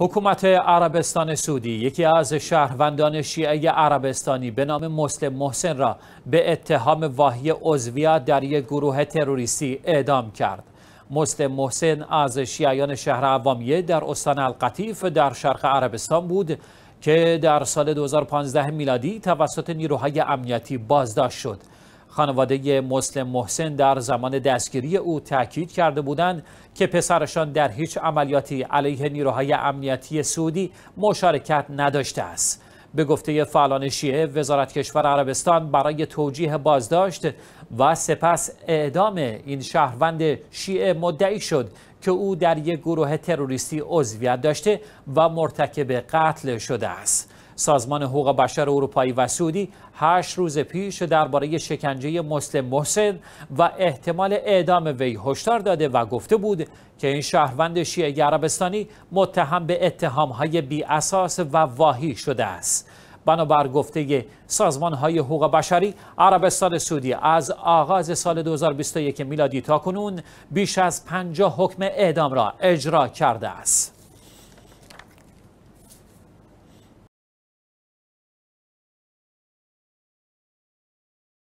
حکومت عربستان سعودی یکی از شهروندان شیعه عربستانی به نام مسلم محسن را به اتهام واهی عضویت در یک گروه تروریستی اعدام کرد. مسلم محسن از شیعیان شهر عوامیه در استان القطیف در شرق عربستان بود که در سال 2015 میلادی توسط نیروهای امنیتی بازداشت شد. خانواده مسلم محسن در زمان دستگیری او تاکید کرده بودند که پسرشان در هیچ عملیاتی علیه نیروهای امنیتی سعودی مشارکت نداشته است به گفته فعالان شیعه وزارت کشور عربستان برای توجیه بازداشت و سپس اعدام این شهروند شیعه مدعی شد که او در یک گروه تروریستی عضویت داشته و مرتکب قتل شده است سازمان حقوق بشر اروپایی و سعودی هشت روز پیش درباره شکنجه مسلم محسن و احتمال اعدام وی هشدار داده و گفته بود که این شهروند شیعه عربستانی متهم به اتهامهای بی اساس و واهی شده است بنابر گفته سازمان های حقوق بشری عربستان سعودی از آغاز سال 2021 میلادی تا کنون بیش از 50 حکم اعدام را اجرا کرده است